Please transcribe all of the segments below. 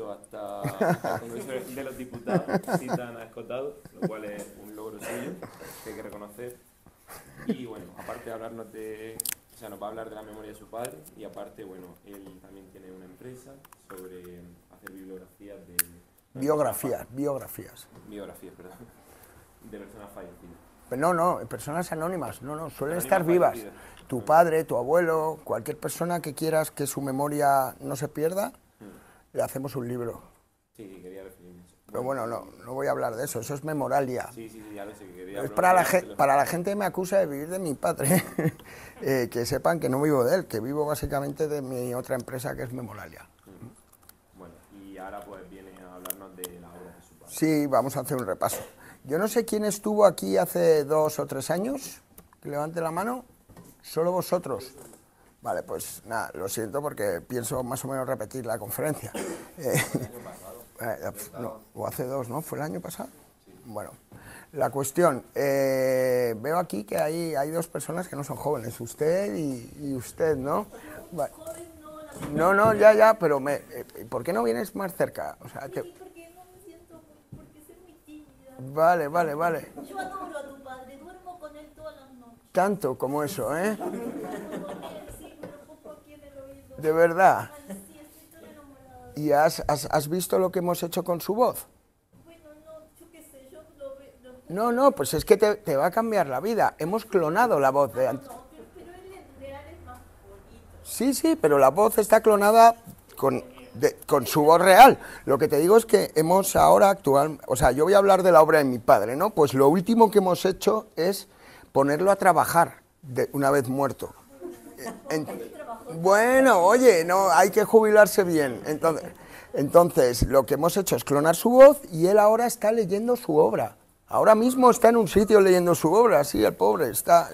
hasta de los Diputados, citan a Escotado, lo cual es un logro suyo que hay que reconocer. Y bueno, aparte de hablarnos de, o sea, nos va a hablar de la memoria de su padre y aparte, bueno, él también tiene una empresa sobre hacer bibliografías de... Biografías, biografías. Biografías, perdón. De personas fallecidas. No, no, personas anónimas, no, no, suelen estar vivas. Tu padre, tu abuelo, cualquier persona que quieras que su memoria no se pierda, le hacemos un libro. Sí, quería referirme Pero bueno, no, no voy a hablar de eso, eso es memoralia. Sí, sí, ya lo Es para la, para la gente que me acusa de vivir de mi padre, eh, que sepan que no vivo de él, que vivo básicamente de mi otra empresa que es memoralia. Bueno, y ahora pues viene a hablarnos de la obra de su padre. Sí, vamos a hacer un repaso. Yo no sé quién estuvo aquí hace dos o tres años, que levante la mano, solo vosotros. Vale, pues nada, lo siento porque pienso más o menos repetir la conferencia. Eh, eh, o hace dos, ¿no? ¿Fue el año pasado? Bueno, la cuestión, eh, veo aquí que hay, hay dos personas que no son jóvenes, usted y, usted, ¿no? No, no, ya, ya, pero me, ¿por qué no vienes más cerca? O sea, tímida. Vale, vale, vale. Yo adoro a tu padre, duermo con él todas las noches. Tanto como eso, ¿eh? De verdad. ¿Y has, visto lo que hemos hecho con su voz? No, no, pues es que te, va a cambiar la vida. Hemos clonado la voz de antes. Sí, sí, pero la voz está clonada con, con su voz real. Lo que te digo es que hemos ahora actual, o sea, yo voy a hablar de la obra de mi padre, ¿no? Pues lo último que hemos hecho es ponerlo a trabajar de, una vez muerto. Bueno, oye, no, hay que jubilarse bien. Entonces, entonces, lo que hemos hecho es clonar su voz y él ahora está leyendo su obra. Ahora mismo está en un sitio leyendo su obra, Sí, el pobre está,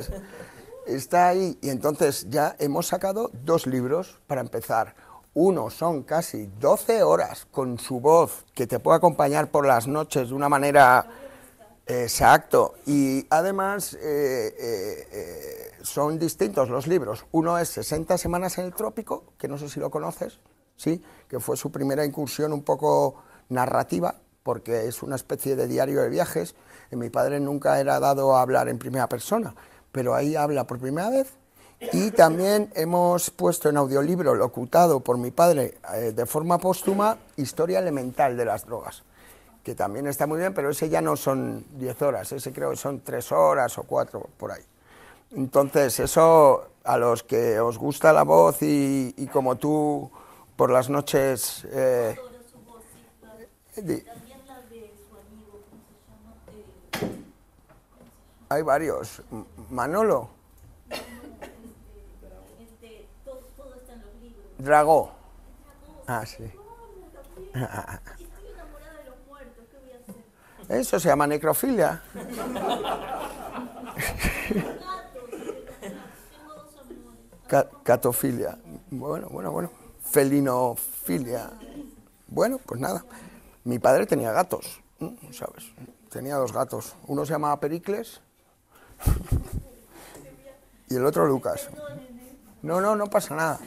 está ahí. Y entonces ya hemos sacado dos libros para empezar. Uno son casi 12 horas con su voz que te puede acompañar por las noches de una manera... Exacto. Y además eh, eh, eh, son distintos los libros. Uno es 60 semanas en el trópico, que no sé si lo conoces, ¿sí? que fue su primera incursión un poco narrativa, porque es una especie de diario de viajes. mi padre nunca era dado a hablar en primera persona, pero ahí habla por primera vez. Y también hemos puesto en audiolibro, locutado por mi padre eh, de forma póstuma, Historia Elemental de las Drogas, que también está muy bien, pero ese ya no son 10 horas, ese creo que son 3 horas o 4 por ahí. Entonces, eso a los que os gusta la voz y, como tú por las noches... Eh, hay varios. Manolo. Dragó. Ah, sí. Eso se llama necrofilia. catofilia. Bueno, bueno, bueno. Felinofilia. Bueno, pues nada. Mi padre tenía gatos, ¿sabes? Tenía dos gatos. Uno se llamaba Pericles y el otro Lucas. No, no, no pasa nada.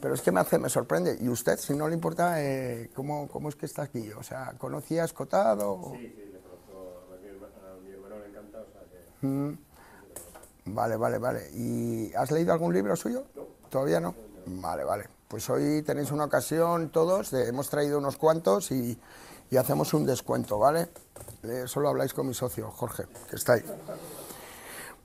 Pero es que me hace, me sorprende. Y usted, si no le importa, eh, ¿cómo, es que está aquí? O sea, ¿conocía a Escotado? Sí, sí, le conozco a mi hermano, le o sea que... Mm. Vale, vale, vale. ¿Y has leído algún libro suyo? ¿Todavía no? Vale, vale. Pues hoy tenéis una ocasión todos, hemos traído unos cuantos y, hacemos un descuento, ¿vale? solo habláis con mi socio, Jorge, que está ahí.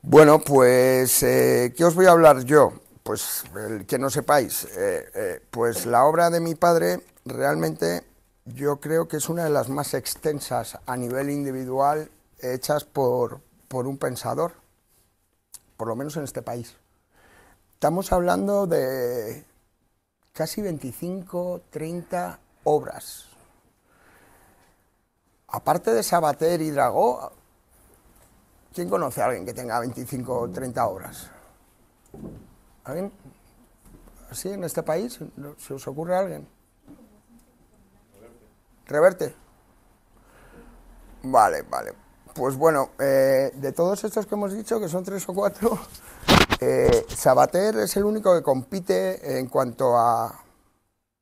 Bueno, pues, eh, ¿qué os voy a hablar yo? Pues, el que no sepáis, eh, eh, pues la obra de mi padre realmente yo creo que es una de las más extensas a nivel individual hechas por un pensador por lo menos en este país. Estamos hablando de casi 25, 30 obras. Aparte de Sabater y Dragó, ¿quién conoce a alguien que tenga 25 30 obras? ¿Alguien? ¿Así en este país? ¿Se os ocurre a alguien? Reverte. Vale, vale. Pues bueno, eh, de todos estos que hemos dicho, que son tres o cuatro, eh, Sabater es el único que compite en cuanto a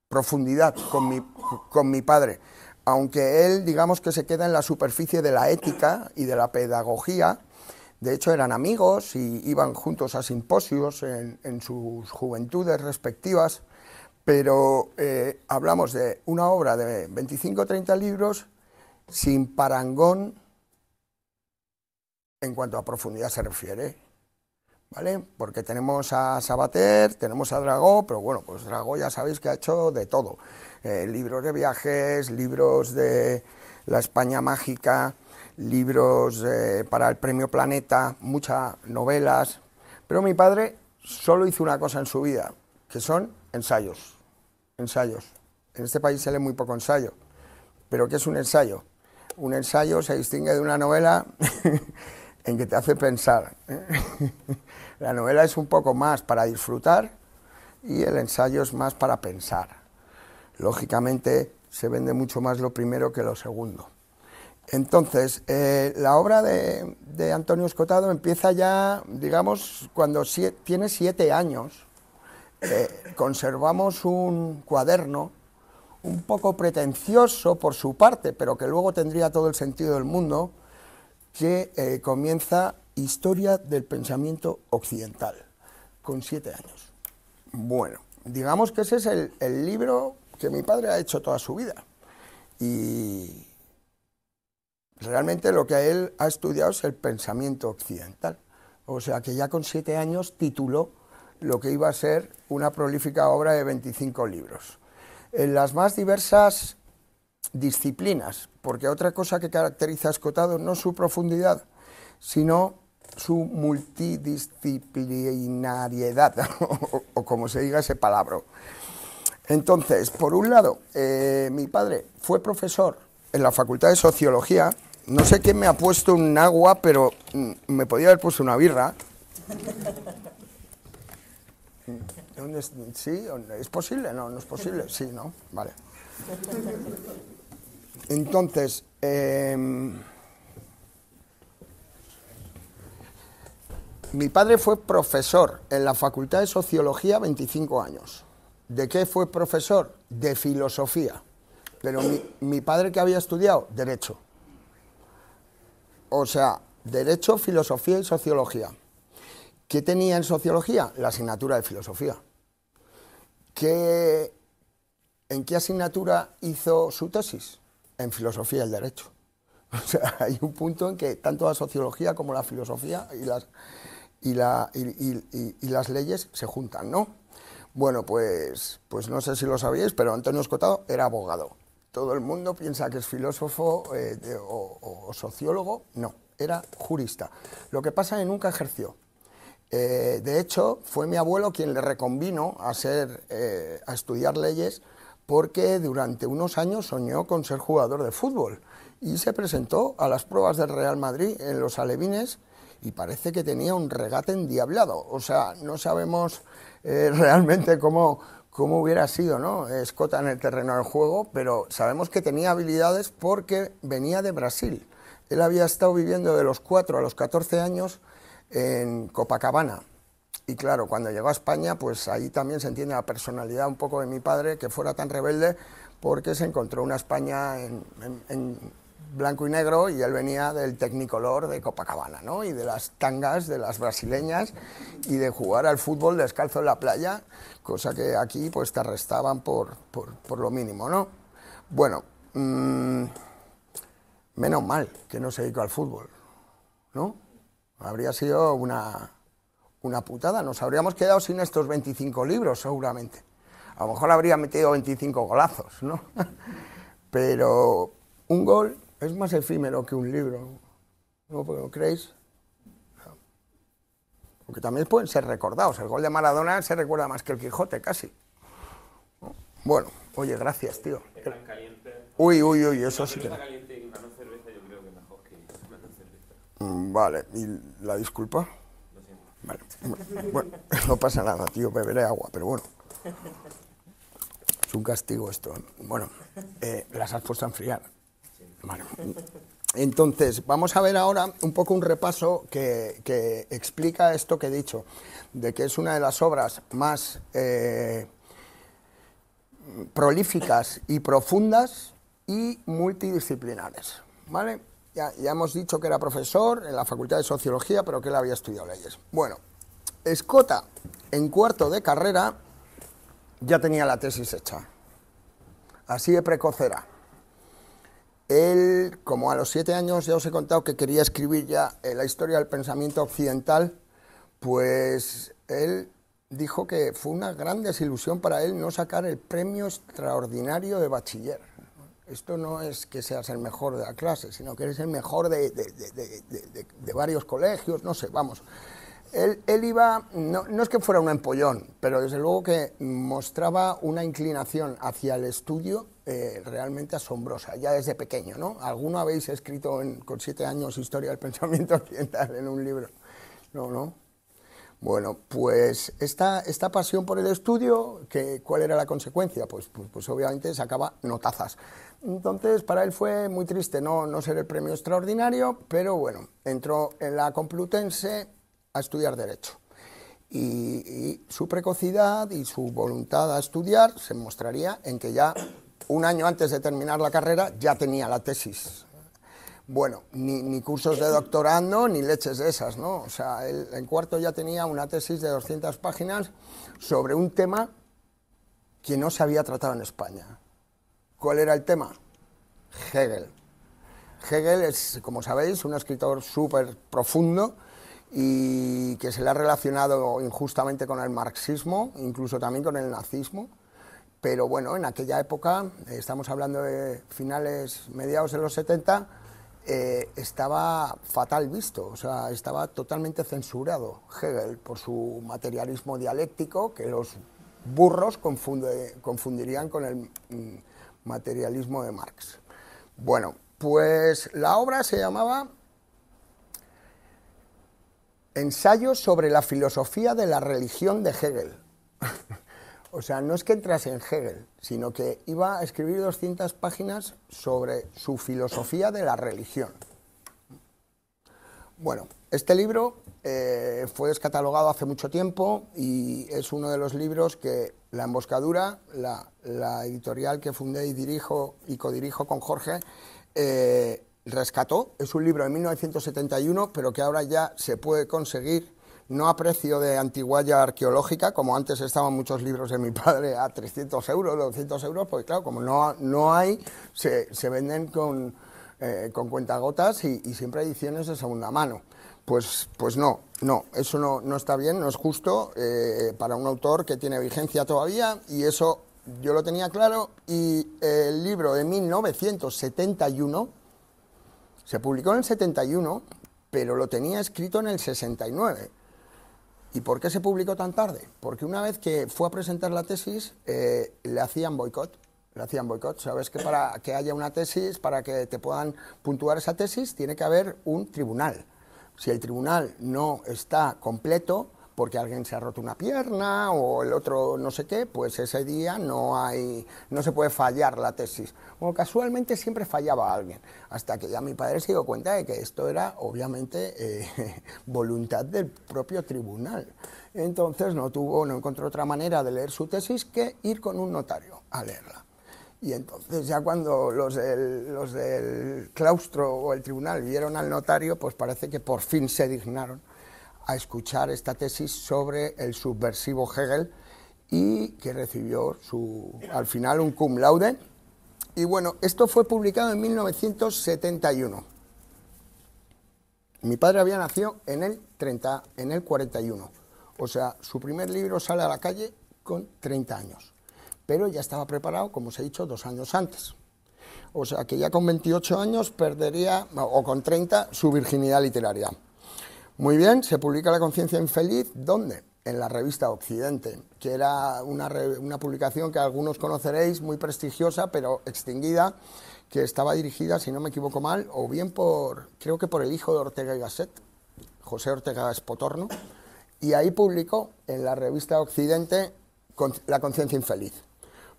profundidad con mi, con mi padre. Aunque él, digamos que se queda en la superficie de la ética y de la pedagogía, de hecho, eran amigos y iban juntos a simposios en, sus juventudes respectivas, pero eh, hablamos de una obra de 25 o 30 libros sin parangón en cuanto a profundidad se refiere. ¿Vale? Porque tenemos a Sabater, tenemos a Dragó, pero bueno, pues Dragó ya sabéis que ha hecho de todo. Eh, libros de viajes, libros de la España mágica, libros eh, para el Premio Planeta, muchas novelas. Pero mi padre solo hizo una cosa en su vida, que son ensayos. Ensayos. En este país se lee muy poco ensayo. ¿Pero qué es un ensayo? Un ensayo se distingue de una novela en que te hace pensar. ¿eh? La novela es un poco más para disfrutar y el ensayo es más para pensar. Lógicamente se vende mucho más lo primero que lo segundo. Entonces, eh, la obra de, Antonio Escotado empieza ya, digamos, cuando tiene siete años. Eh, conservamos un cuaderno un poco pretencioso por su parte, pero que luego tendría todo el sentido del mundo, que eh, comienza Historia del Pensamiento Occidental, con siete años. Bueno, digamos que ese es el, el libro que mi padre ha hecho toda su vida. Y realmente lo que él ha estudiado es el pensamiento occidental. O sea que ya con siete años tituló lo que iba a ser una prolífica obra de 25 libros. En las más diversas disciplinas, porque otra cosa que caracteriza a Escotado no su profundidad, sino su multidisciplinariedad, o, como se diga ese palabra. Entonces, por un lado, eh, mi padre fue profesor en la Facultad de Sociología, no sé quién me ha puesto un agua, pero mm, me podía haber puesto una birra. ¿Sí? ¿Es posible? No, no es posible. Sí, ¿no? Vale. Entonces, em, mi padre fue profesor en la Facultad de Sociología 25 años. ¿De qué fue profesor? De filosofía. Pero mi, padre que había estudiado, derecho. O sea, derecho, filosofía y sociología. ¿Qué tenía en sociología? La asignatura de filosofía. ¿Qué, ¿En qué asignatura hizo su tesis? en filosofía el derecho. sea, hay un punto en que tanto la sociología como la filosofía y las, y, las leyes se juntan, ¿no? Bueno, pues, pues no sé si lo sabíais, pero Antonio Escotado era abogado. Todo el mundo piensa que es filósofo eh, o, sociólogo. No, era jurista. Lo que pasa es que nunca ejerció. Eh, de hecho, fue mi abuelo quien le reconvino a, ser, eh, a estudiar leyes porque durante unos años soñó con ser jugador de fútbol y se presentó a las pruebas del Real Madrid en los alevines y parece que tenía un regate endiablado. O sea, no sabemos eh, realmente cómo, cómo hubiera sido ¿no? Escota en el terreno del juego, pero sabemos que tenía habilidades porque venía de Brasil. Él había estado viviendo de los 4 a los 14 años en Copacabana, y claro, cuando llegó a España, pues ahí también se entiende la personalidad un poco de mi padre, que fuera tan rebelde, porque se encontró una España en, blanco y negro y él venía del tecnicolor de Copacabana, ¿no? Y de las tangas de las brasileñas y de jugar al fútbol descalzo en la playa, cosa que aquí pues te arrestaban por, lo mínimo, ¿no? Bueno, mm, menos mal que no se dedicó al fútbol, ¿no? Habría sido una, una putada. Nos habríamos quedado sin estos 25 libros, seguramente. A lo mejor habría metido 25 golazos, ¿no? Pero un gol es más efímero que un libro. ¿No creéis? Porque también pueden ser recordados. El gol de Maradona se recuerda más que el Quijote, casi. Bueno, oye, gracias, tío. Uy, uy, uy, eso sí que... Vale, ¿y la disculpa? Vale. Bueno, no pasa nada, tío, beberé agua, pero bueno. Es un castigo esto. Bueno, eh, las has puesto a enfriar. Entonces, vamos a ver ahora un poco un repaso que, explica esto que he dicho, de que es una de las obras más eh, prolíficas y profundas y multidisciplinares. ¿Vale? Ya, hemos dicho que era profesor en la Facultad de Sociología, pero que él había estudiado leyes. Bueno, Escota, en cuarto de carrera, ya tenía la tesis hecha. Así de precocera. Él, como a los siete años, ya os he contado que quería escribir ya eh, la historia del pensamiento occidental, pues él dijo que fue una gran desilusión para él no sacar el premio extraordinario de bachiller esto no es que seas el mejor de la clase, sino que eres el mejor de, varios colegios, no sé, vamos. Él, él iba, no, es que fuera un empollón, pero desde luego que mostraba una inclinación hacia el estudio eh, realmente asombrosa, ya desde pequeño, ¿no? Alguno habéis escrito con siete años Historia del Pensamiento Occidental en un libro, ¿no? ¿No? Bueno, pues esta, esta, pasión por el estudio, que, ¿cuál era la consecuencia? Pues, pues, pues obviamente sacaba notazas. Entonces, para él fue muy triste no, ser el premio extraordinario, pero bueno, entró en la Complutense a estudiar Derecho. Y, su precocidad y su voluntad a estudiar se mostraría en que ya un año antes de terminar la carrera ya tenía la tesis. Bueno, ni, cursos de doctorando ni leches de esas, ¿no? O sea, en cuarto ya tenía una tesis de 200 páginas sobre un tema que no se había tratado en España. ¿Cuál era el tema? Hegel. Hegel es, como sabéis, un escritor súper profundo y que se le ha relacionado injustamente con el marxismo, incluso también con el nazismo. Pero bueno, en aquella época, estamos hablando de finales, mediados de los 70, eh, estaba fatal visto, o sea, estaba totalmente censurado Hegel por su materialismo dialéctico que los burros confundirían con el mm, materialismo de Marx. Bueno, pues la obra se llamaba ensayos sobre la filosofía de la religión de Hegel. o sea, no es que entrase en Hegel, sino que iba a escribir 200 páginas sobre su filosofía de la religión. Bueno, este libro eh, fue descatalogado hace mucho tiempo y es uno de los libros que la Emboscadura, la, editorial que fundé y dirijo y codirijo con Jorge, eh, rescató. Es un libro de 1971, pero que ahora ya se puede conseguir, no a precio de antigüedad arqueológica, como antes estaban muchos libros de mi padre a 300 euros, 200 euros, porque claro, como no, no hay, se, venden eh, con, cuentagotas y, y siempre ediciones de segunda mano. Pues, pues no, no, eso no, está bien, no es justo eh, para un autor que tiene vigencia todavía y eso yo lo tenía claro y el libro de 1971 se publicó en el 71, pero lo tenía escrito en el 69. ¿Y por qué se publicó tan tarde? Porque una vez que fue a presentar la tesis, eh, le hacían boicot. Le hacían boicot. Sabes que para que haya una tesis, para que te puedan puntuar esa tesis, tiene que haber un tribunal si el tribunal no está completo, porque alguien se ha roto una pierna o el otro no sé qué, pues ese día no hay, no se puede fallar la tesis. Bueno, casualmente siempre fallaba alguien, hasta que ya mi padre se dio cuenta de que esto era obviamente eh, voluntad del propio tribunal. Entonces no tuvo, no encontró otra manera de leer su tesis que ir con un notario a leerla. Y entonces ya cuando los del, claustro o el tribunal vieron al notario, pues parece que por fin se dignaron a escuchar esta tesis sobre el subversivo Hegel y que recibió su, al final un cum laude. Y bueno, esto fue publicado en 1971. Mi padre había nacido en el, 30, en el 41. O sea, su primer libro sale a la calle con 30 años pero ya estaba preparado, como os he dicho, dos años antes. O sea que ya con 28 años perdería, o con 30, su virginidad literaria. Muy bien, se publica La conciencia infeliz, ¿dónde? En la revista Occidente, que era una, publicación que algunos conoceréis, muy prestigiosa, pero extinguida, que estaba dirigida, si no me equivoco mal, o bien por, creo que por el hijo de Ortega y Gasset, José Ortega Espotorno, y ahí publicó en la revista Occidente La conciencia infeliz.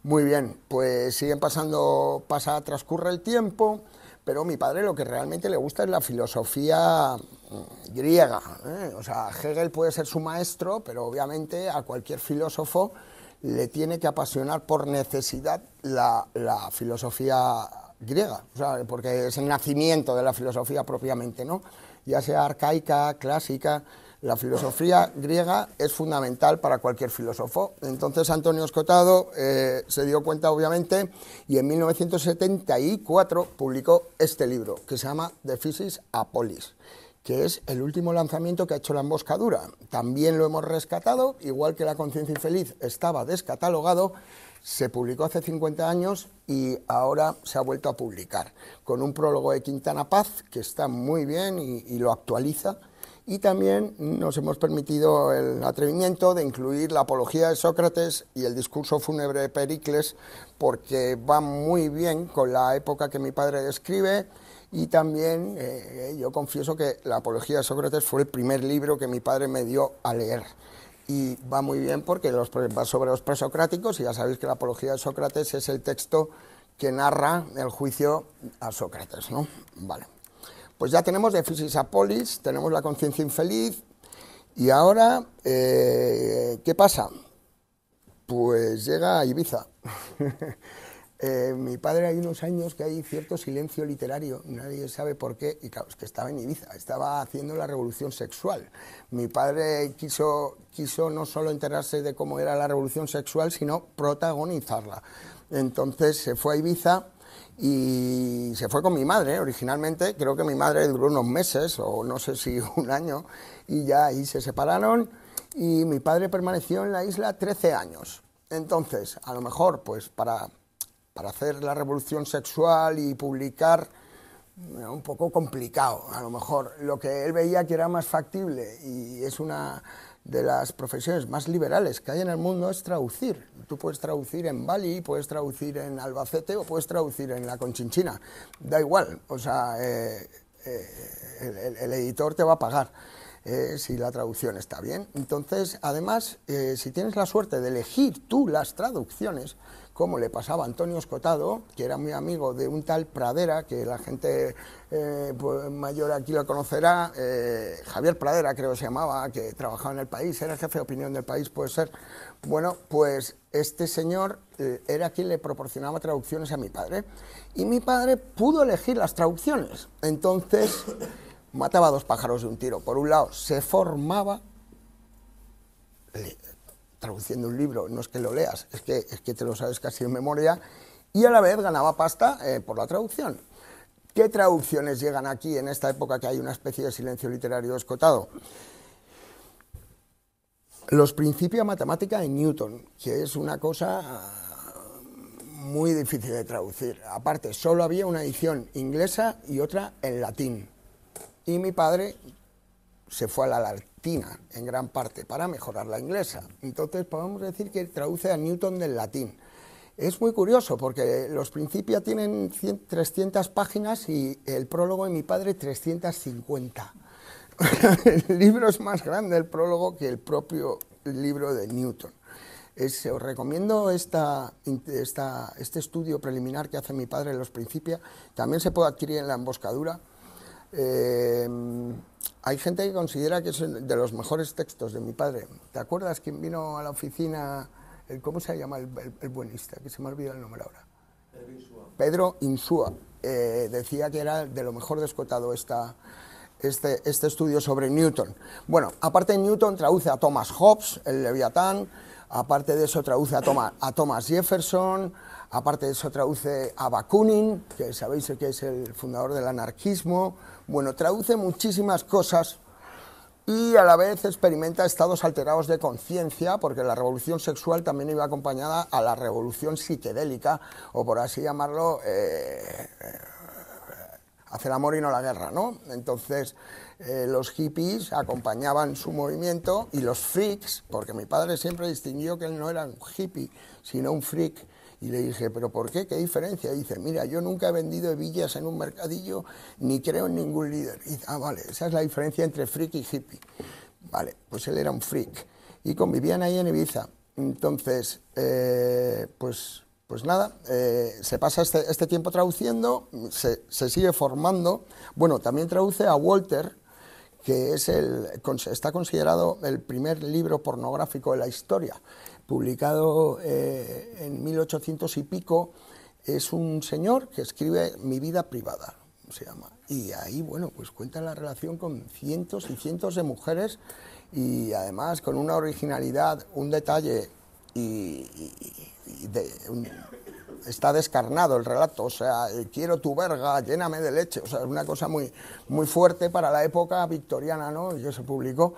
Muy bien, pues siguen pasando, pasa, transcurre el tiempo, pero mi padre lo que realmente le gusta es la filosofía mm, griega. ¿eh? O sea, Hegel puede ser su maestro, pero obviamente a cualquier filósofo le tiene que apasionar por necesidad la, la filosofía griega, o sea, porque es el nacimiento de la filosofía propiamente, ¿no? Ya sea arcaica, clásica, la filosofía griega es fundamental para cualquier filósofo. Entonces Antonio Escotado eh, se dio cuenta, obviamente, y en 1974 publicó este libro, que se llama The Physis Apolis, que es el último lanzamiento que ha hecho la emboscadura. También lo hemos rescatado, igual que La conciencia infeliz estaba descatalogado, se publicó hace 50 años y ahora se ha vuelto a publicar, con un prólogo de Quintana Paz, que está muy bien y lo actualiza y también nos hemos permitido el atrevimiento de incluir la apología de Sócrates y el discurso fúnebre de Pericles porque va muy bien con la época que mi padre describe y también eh, yo confieso que la apología de Sócrates fue el primer libro que mi padre me dio a leer y va muy bien porque los, va sobre los presocráticos y ya sabéis que la apología de Sócrates es el texto que narra el juicio a Sócrates, ¿no? Vale. Pues ya tenemos a Apolis, tenemos la conciencia infeliz, y ahora, eh, ¿qué pasa? Pues llega a Ibiza. Eh, mi padre hay unos años que hay cierto silencio literario, nadie sabe por qué, y claro, es que estaba en Ibiza, estaba haciendo la revolución sexual. Mi padre quiso, quiso no solo enterarse de cómo era la revolución sexual, sino protagonizarla. Entonces se fue a Ibiza y se fue con mi madre ¿eh? originalmente, creo que mi madre duró unos meses o no sé si un año y ya ahí se separaron y mi padre permaneció en la isla 13 años. Entonces, a lo mejor pues para, para hacer la revolución sexual y publicar eh, un poco complicado, a lo mejor lo que él veía que era más factible y es una de las profesiones más liberales que hay en el mundo es traducir. Tú puedes traducir en Bali, puedes traducir en Albacete o puedes traducir en la Conchinchina. Da igual, o sea, eh, eh, el, editor te va a pagar eh, si la traducción está bien. Entonces, además, si tienes la suerte de elegir tú las traducciones, Cómo le pasaba a Antonio Escotado, que era muy amigo de un tal Pradera, que la gente eh, pues, mayor aquí lo conocerá, eh, Javier Pradera creo que se llamaba, que trabajaba en el país, era jefe de opinión del país, puede ser. Bueno, pues este señor eh, era quien le proporcionaba traducciones a mi padre. Y mi padre pudo elegir las traducciones. Entonces, mataba a dos pájaros de un tiro. Por un lado, se formaba traduciendo un libro, no es que lo leas, es que, que te lo sabes casi en memoria, y a la vez ganaba pasta eh, por la traducción. ¿Qué traducciones llegan aquí en esta época que hay una especie de silencio literario escotado? Los principios de matemática de Newton, que es una cosa ah, muy difícil de traducir. Aparte, solo había una edición inglesa y otra en latín. Y mi padre, se fue a la latina en gran parte para mejorar la inglesa. Entonces podemos decir que traduce a Newton del latín. Es muy curioso porque los Principia tienen 300 páginas y el prólogo de mi padre 350. el libro es más grande el prólogo que el propio libro de Newton. os recomiendo este estudio preliminar que hace mi padre en los Principia. También se puede adquirir en la emboscadura. Em, hay gente que considera que es de los mejores textos de mi padre. ¿Te acuerdas quién vino a la oficina? ¿Cómo se llama el, buenista? Que se me ha olvidado el nombre ahora. Pedro Insúa. Eh, decía que era de lo mejor descotado este, este, estudio sobre Newton. Bueno, aparte Newton traduce a Thomas Hobbes, el Leviatán, aparte de eso traduce a, a Thomas Jefferson, Aparte de eso traduce a Bakunin, que sabéis que es el fundador del anarquismo. Bueno, traduce muchísimas cosas y a la vez experimenta estados alterados de conciencia, porque la revolución sexual también iba acompañada a la revolución psiquedélica, o por así llamarlo, eh, el eh, amor y no la guerra, ¿no? Entonces, eh, los hippies acompañaban su movimiento y los freaks, porque mi padre siempre distinguió que él no era un hippie, sino un freak, y le dije, ¿pero por qué? ¿Qué diferencia? dice, mira, yo nunca he vendido hebillas en un mercadillo ni creo en ningún líder. Y ah, vale, esa es la diferencia entre freak y hippie. Vale, pues él era un freak. Y convivían ahí en Ibiza. Entonces, eh, pues, pues nada, eh, se pasa este, este, tiempo traduciendo, se, se, sigue formando. Bueno, también traduce a Walter, que es el, está considerado el primer libro pornográfico de la historia publicado eh, en 1800 y pico, es un señor que escribe Mi vida privada, se llama. Y ahí, bueno, pues cuenta la relación con cientos y cientos de mujeres y además con una originalidad, un detalle y, está descarnado el relato, o sea, eh, quiero tu verga, lléname de leche, o sea, es una cosa muy, muy fuerte para la época victoriana, ¿no? Y se publicó.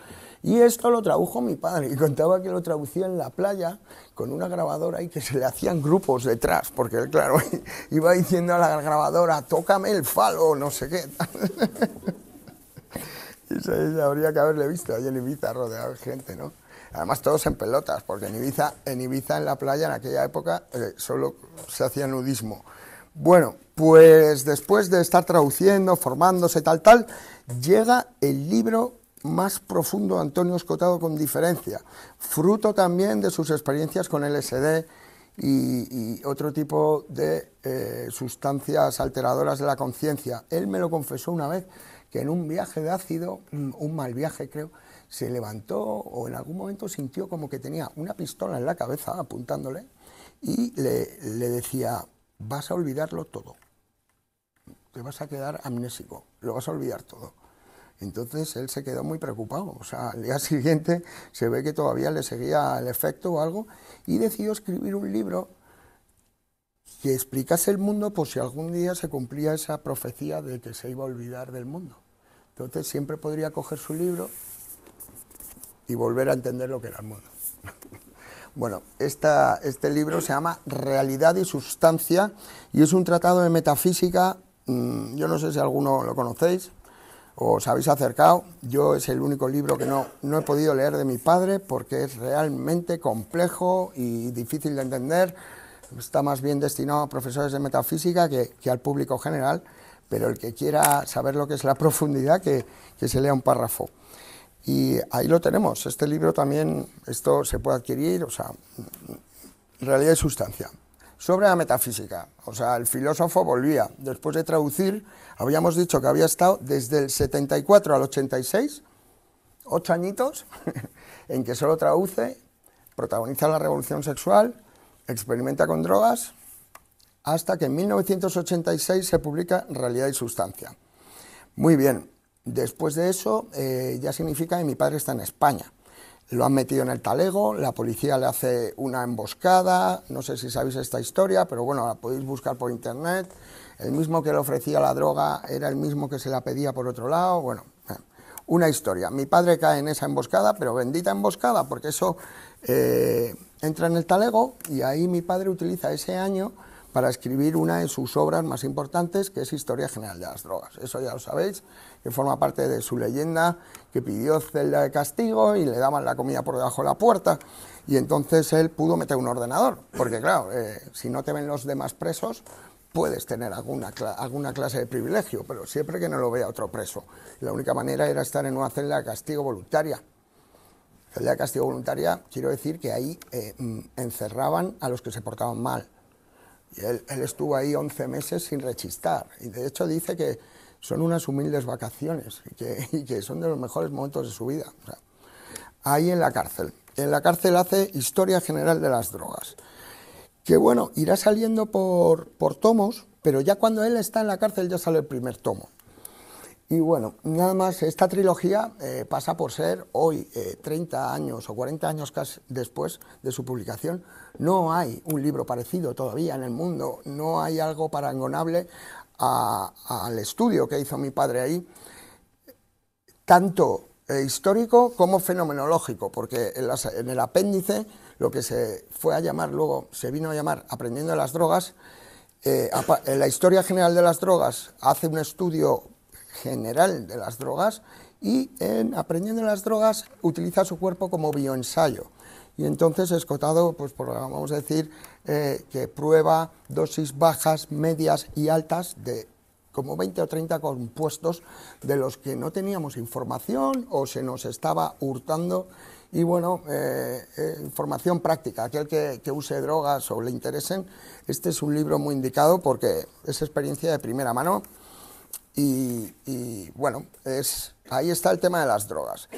Y esto lo tradujo mi padre y contaba que lo traducía en la playa con una grabadora y que se le hacían grupos detrás, porque él, claro, iba diciendo a la grabadora, tócame el falo, no sé qué. y eso, habría que haberle visto ahí en Ibiza rodeado de gente, ¿no? Además todos en pelotas, porque en Ibiza, en Ibiza, en la playa, en aquella época, eh, solo se hacía nudismo. Bueno, pues después de estar traduciendo, formándose, tal, tal, llega el libro más profundo Antonio Escotado con diferencia, fruto también de sus experiencias con LSD y, otro tipo de eh, sustancias alteradoras de la conciencia. Él me lo confesó una vez, que en un viaje de ácido, mm, un mal viaje creo, se levantó o en algún momento sintió como que tenía una pistola en la cabeza apuntándole y le decía, vas a olvidarlo todo, te vas a quedar amnésico, lo vas a olvidar todo. Entonces él se quedó muy preocupado. O sea, al día siguiente se ve que todavía le seguía el efecto o algo y decidió escribir un libro que explicase el mundo por si algún día se cumplía esa profecía de que se iba a olvidar del mundo. Entonces siempre podría coger su libro y volver a entender lo que era el mundo. Bueno, este libro se llama Realidad y Sustancia y es un tratado de metafísica, mm, yo no sé si alguno lo conocéis, os habéis acercado. Yo es el único libro que no, he podido leer de mi padre porque es realmente complejo y difícil de entender. Está más bien destinado a profesores de metafísica que, al público general, pero el que quiera saber lo que es la profundidad, que, que, se lea un párrafo. Y ahí lo tenemos. Este libro también, esto se puede adquirir, o sea, realidad y sustancia sobre la metafísica. O sea, el filósofo volvía. Después de traducir, habíamos dicho que había estado desde el 74 al 86, ocho añitos, en que solo traduce, protagoniza la revolución sexual, experimenta con drogas, hasta que en 1986 se publica Realidad y Sustancia. Muy bien, después de eso eh, ya significa que mi padre está en España lo han metido en el talego, la policía le hace una emboscada, no sé si sabéis esta historia, pero bueno, la podéis buscar por internet. El mismo que le ofrecía la droga era el mismo que se la pedía por otro lado, bueno, una historia. Mi padre cae en esa emboscada, pero bendita emboscada, porque eso eh, entra en el talego y ahí mi padre utiliza ese año para escribir una de sus obras más importantes, que es Historia General de las Drogas. Eso ya lo sabéis, que forma parte de su leyenda, que pidió celda de castigo y le daban la comida por debajo de la puerta. Y entonces él pudo meter un ordenador, porque claro, eh, si no te ven los demás presos, puedes tener alguna, alguna clase de privilegio, pero siempre que no lo vea otro preso. La única manera era estar en una celda de castigo voluntaria. Celda de castigo voluntaria, quiero decir que ahí eh, mm, encerraban a los que se portaban mal. Y él, él, estuvo ahí 11 meses sin rechistar. Y de hecho dice que son unas humildes vacaciones y que, son de los mejores momentos de su vida. ahí en la cárcel. En la cárcel hace Historia General de las Drogas. Que bueno, irá saliendo por, tomos, pero ya cuando él está en la cárcel ya sale el primer tomo. Y bueno, nada más, esta trilogía eh, pasa por ser hoy, 30 eh, años o 40 años casi después de su publicación, no hay un libro parecido todavía en el mundo, no hay algo parangonable al estudio que hizo mi padre ahí, tanto eh, histórico como fenomenológico, porque en, el apéndice lo que se fue a llamar luego, se vino a llamar Aprendiendo las Drogas, eh, en la historia general de las drogas hace un estudio general de las drogas y en Aprendiendo las Drogas utiliza su cuerpo como bioensayo y entonces escotado, pues por, vamos a decir, eh, que prueba dosis bajas, medias y altas de como 20 o 30 compuestos de los que no teníamos información o se nos estaba hurtando. Y bueno, eh, eh, información práctica, aquel que, use drogas o le interesen, este es un libro muy indicado porque es experiencia de primera mano. Y, y bueno, es, ahí está el tema de las drogas.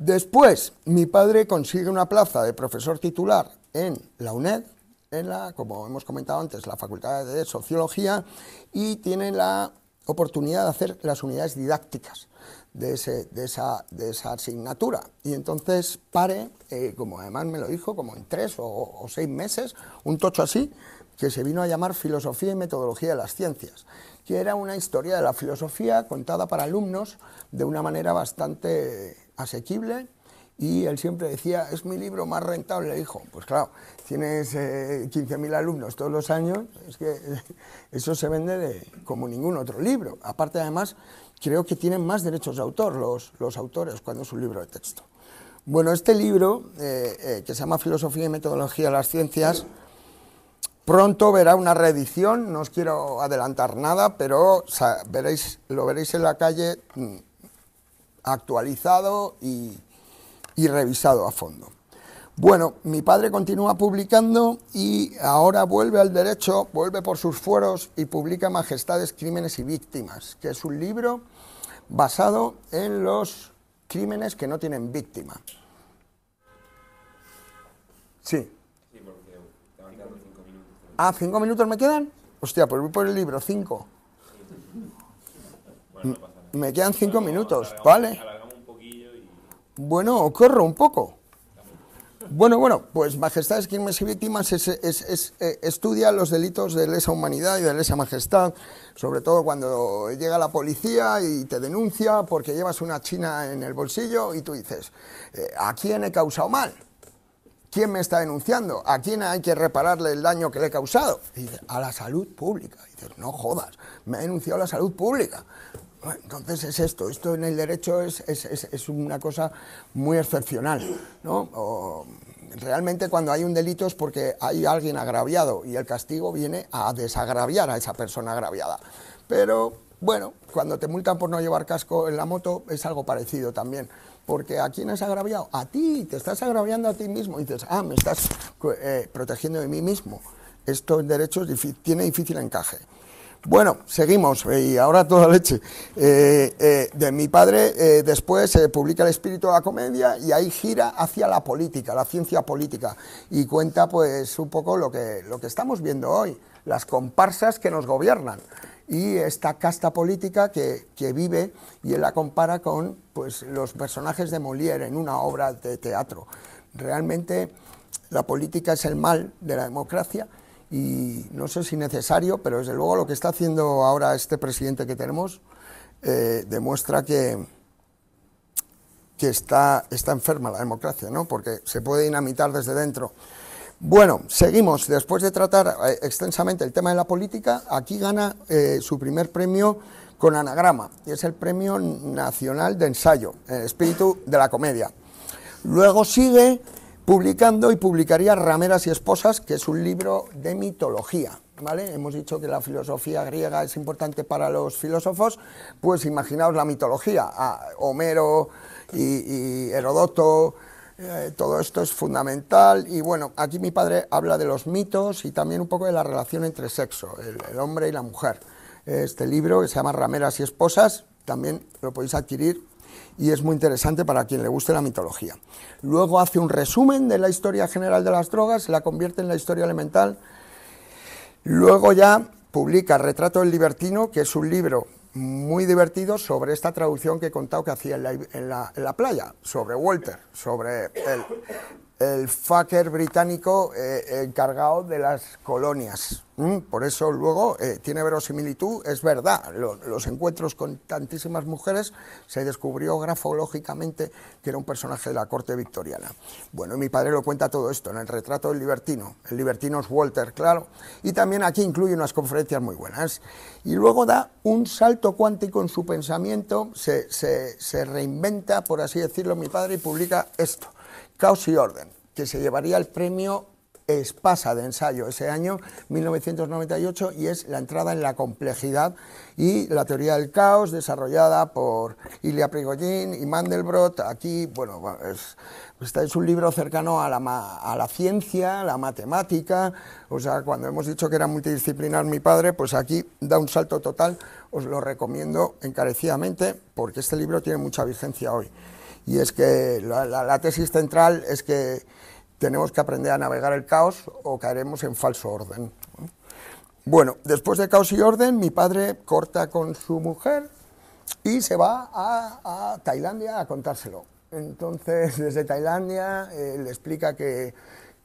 Después, mi padre consigue una plaza de profesor titular en la UNED, en la, como hemos comentado antes, la Facultad de Sociología, y tiene la oportunidad de hacer las unidades didácticas de, esa, asignatura. Y entonces pare, eh, como además me lo dijo, como en tres o, o seis meses, un tocho así, que se vino a llamar Filosofía y Metodología de las Ciencias, que era una historia de la filosofía contada para alumnos de una manera bastante asequible y él siempre decía, es mi libro más rentable, hijo. Pues claro, tienes 15.000 eh, alumnos todos los años, es que eso se vende como ningún otro libro. Aparte, además, creo que tienen más derechos de autor los, los autores cuando es un libro de texto. Bueno, este libro, eh, eh, que se llama Filosofía y Metodología de las Ciencias, pronto verá una reedición, no os quiero adelantar nada, pero veréis, lo veréis en la calle mm, actualizado y, revisado a fondo. Bueno, mi padre continúa publicando y ahora vuelve al derecho, vuelve por sus fueros y publica Majestades, Crímenes y Víctimas, que es un libro basado en los crímenes que no tienen víctima. Sí. sí porque cinco minutos. Ah, ¿cinco minutos me quedan? Hostia, pues voy por el libro, cinco. bueno, mm. Me quedan cinco minutos, ¿vale? Bueno, corro un poco. Bueno, bueno, pues Majestades, es y Víctimas es, es, eh, estudia los delitos de lesa humanidad y de lesa majestad, sobre todo cuando llega la policía y te denuncia porque llevas una china en el bolsillo y tú dices, eh, ¿a quién he causado mal? ¿Quién me está denunciando? ¿A quién hay que repararle el daño que le he causado? a la salud pública. no jodas, me ha denunciado la salud pública. Entonces es esto, esto en el derecho es, una cosa muy excepcional, ¿no? realmente cuando hay un delito es porque hay alguien agraviado y el castigo viene a desagraviar a esa persona agraviada. Pero bueno, cuando te multan por no llevar casco en la moto es algo parecido también. Porque ¿a quién has agraviado? A ti, te estás agraviando a ti mismo. Y dices, ah, me estás eh, protegiendo de mí mismo. Esto en derecho tiene difícil encaje. Bueno, seguimos, eh, y ahora toda leche. Eh, eh, de mi padre después se publica El espíritu de la comedia y ahí gira hacia la política, la ciencia política, y cuenta pues un poco lo que, lo que estamos viendo hoy, las comparsas que nos gobiernan y esta casta política que, vive y él la compara con pues, los personajes de Molière en una obra de teatro. Realmente la política es el mal de la democracia y no sé si necesario, pero desde luego lo que está haciendo ahora este presidente que tenemos eh, demuestra que, que está, está enferma la democracia, ¿no? porque se puede dinamitar desde dentro. Bueno, seguimos. Después de tratar eh, extensamente el tema de la política, aquí gana eh, su primer premio con anagrama, y es el Premio Nacional de Ensayo, el Espíritu de la Comedia. Luego sigue publicando y publicaría Rameras y Esposas, que es un libro de mitología. ¿Vale? Hemos dicho que la filosofía griega es importante para los filósofos, pues imaginaos la mitología, ah, Homero y, Herodoto, eh, todo esto es fundamental y bueno, aquí mi padre habla de los mitos y también un poco de la relación entre sexo, el, el hombre y la mujer. Este libro que se llama Rameras y Esposas, también lo podéis adquirir y es muy interesante para quien le guste la mitología. Luego hace un resumen de la historia general de las drogas, la convierte en la historia elemental. Luego ya publica Retrato del Libertino, que es un libro muy divertido sobre esta traducción que he contado que hacía en la, playa, sobre Walter, sobre el, el fucker británico eh, encargado de las colonias. ¿Mm? Por eso luego eh, tiene verosimilitud, es verdad, los encuentros con tantísimas mujeres se descubrió grafológicamente que era un personaje de la corte victoriana. Bueno, mi padre lo cuenta todo esto en el retrato del libertino. El libertino es Walter, claro, y también aquí incluye unas conferencias muy buenas. Y luego da un salto cuántico en su pensamiento, se, se reinventa, por así decirlo, mi padre y publica esto Caos y Orden, que se llevaría el premio Espasa de ensayo ese año 1998 y es la entrada en la complejidad y la teoría del caos desarrollada por Ilya Prigogine y Mandelbrot. Aquí, bueno, es, es un libro cercano a la, a la ciencia, a la matemática, o sea, cuando hemos dicho que era multidisciplinar mi padre, pues aquí da un salto total, os lo recomiendo encarecidamente porque este libro tiene mucha vigencia hoy y es que la, tesis central es que tenemos que aprender a navegar el caos o caeremos en falso orden. Bueno, después de caos y orden, mi padre corta con su mujer y se va a, Tailandia a contárselo. Entonces, desde Tailandia eh, le explica que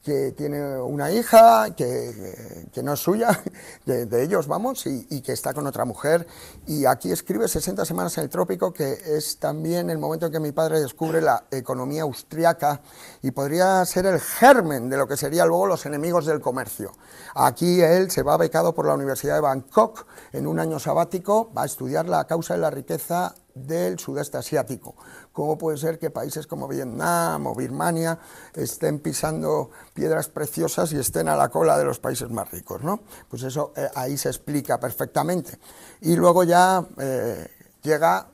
que tiene una hija que, no es suya, de, ellos vamos, y, que está con otra mujer. Y aquí escribe 60 semanas en el trópico, que es también el momento en que mi padre descubre la economía austriaca y podría ser el germen de lo que sería luego los enemigos del comercio. Aquí él se va becado por la Universidad de Bangkok en un año sabático, va a estudiar la causa de la riqueza del sudeste asiático. ¿Cómo puede ser que países como Vietnam o Birmania estén pisando piedras preciosas y estén a la cola de los países más ricos? Pues eso eh, ahí se explica perfectamente. Y luego ya eh, llega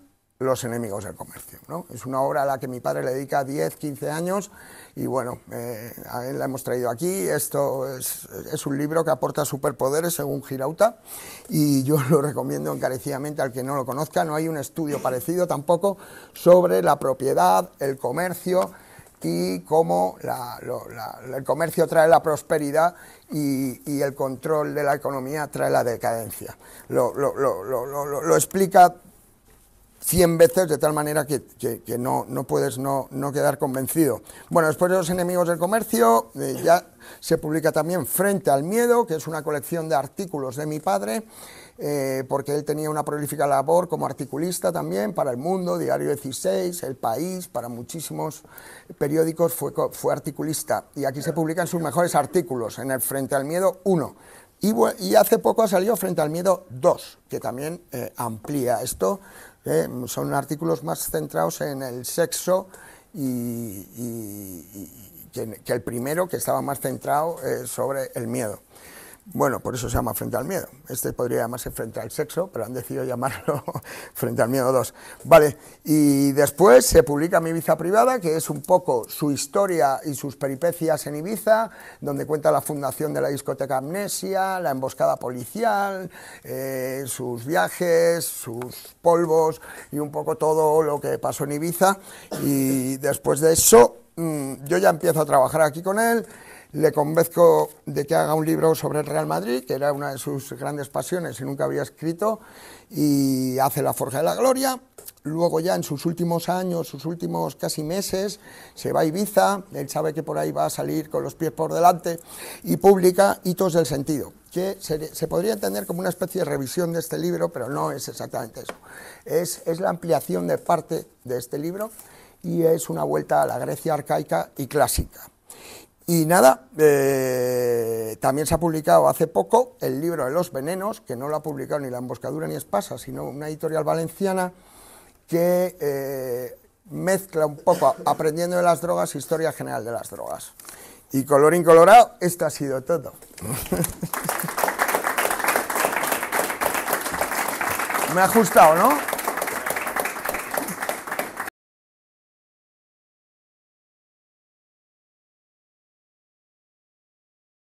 los enemigos del comercio. Es una obra a la que mi padre le dedica 10, 15 años y bueno, eh, la hemos traído aquí. Esto es, un libro que aporta superpoderes según Girauta y yo lo recomiendo encarecidamente al que no lo conozca. No hay un estudio parecido tampoco sobre la propiedad, el comercio y cómo el comercio trae la prosperidad y, el control de la economía trae la decadencia. lo explica 100 veces de tal manera que, no, no, puedes no, no, quedar convencido. Bueno, después de los enemigos del comercio, eh, ya se publica también Frente al Miedo, que es una colección de artículos de mi padre, eh, porque él tenía una prolífica labor como articulista también para El Mundo, Diario 16, El País, para muchísimos periódicos fue, fue articulista. Y aquí se publican sus mejores artículos, en el Frente al Miedo 1. Y, y hace poco ha salido Frente al Miedo 2, que también eh, amplía esto ¿eh? Son artículos más centrados en el sexo y, que, el primero que estaba más centrado eh, sobre el miedo. Bueno, por eso se llama Frente al Miedo. Este podría llamarse Frente al Sexo, pero han decidido llamarlo Frente al Miedo 2. Vale, y después se publica Mi Ibiza Privada, que es un poco su historia y sus peripecias en Ibiza, donde cuenta la fundación de la discoteca Amnesia, la emboscada policial, eh, sus viajes, sus polvos y un poco todo lo que pasó en Ibiza. Y después de eso, mm, yo ya empiezo a trabajar aquí con él. Le convenzco de que haga un libro sobre el Real Madrid, que era una de sus grandes pasiones y nunca había escrito, y hace La Forja de la Gloria. Luego ya en sus últimos años, sus últimos casi meses, se va a Ibiza, él sabe que por ahí va a salir con los pies por delante, y publica Hitos del Sentido, que se, se, podría entender como una especie de revisión de este libro, pero no es exactamente eso. Es, es, la ampliación de parte de este libro y es una vuelta a la Grecia arcaica y clásica. Y nada, eh, también se ha publicado hace poco el libro de los venenos, que no lo ha publicado ni la emboscadura ni Espasa, sino una editorial valenciana que eh, mezcla un poco aprendiendo de las drogas, historia general de las drogas. Y color incolorado, esto ha sido todo. Me ha ajustado, ¿no?